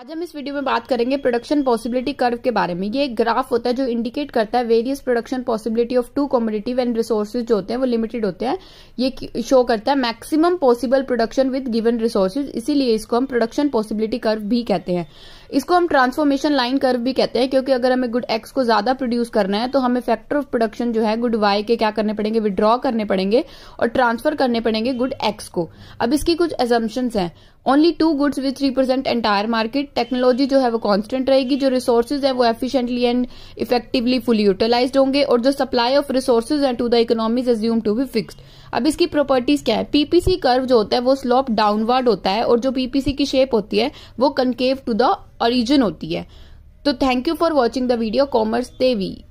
आज हम इस वीडियो में बात करेंगे प्रोडक्शन पॉसिबिलिटी कर्व के बारे में ये एक ग्राफ होता है जो इंडिकेट करता है various production possibility of two competitive and resources जो होते हैं वो लिमिटेड होते हैं ये शो करता है maximum possible production with given resources इसीलिए इसको हम प्रोडक्शन पॉसिबिलिटी कर्व भी कहते हैं इसको हम ट्रांसफॉर्मेशन लाइन कर्व भी कहते हैं क्योंकि अगर हमें गुड एक्स को ज्यादा प्रोड्यूस करना है तो हमें फैक्टर ऑफ प्रोडक्शन जो है गुड वाई के क्या करने पड़ेंगे विद्रॉ करने पड़ेंगे और ट्रांसफर करने पड़ेंगे गुड एक्स को अब इसकी कुछ एजम्पन्स हैं only two goods which represent entire market technology जो है वो कांस्टेंट रहेगी जो रिसोर्सेज है वो efficiently and effectively fully utilise होंगे और जो supply of resources and to the economies assume to be fixed अब इसकी प्रॉपर्टीज क्या है पीपीसी कर्व जो होता है वो स्लॉप डाउनवर्ड होता है और जो पीपीसी की शेप होती है वो कनकेव टू द ओरिजिन होती है तो thank you for watching the video commerce Devi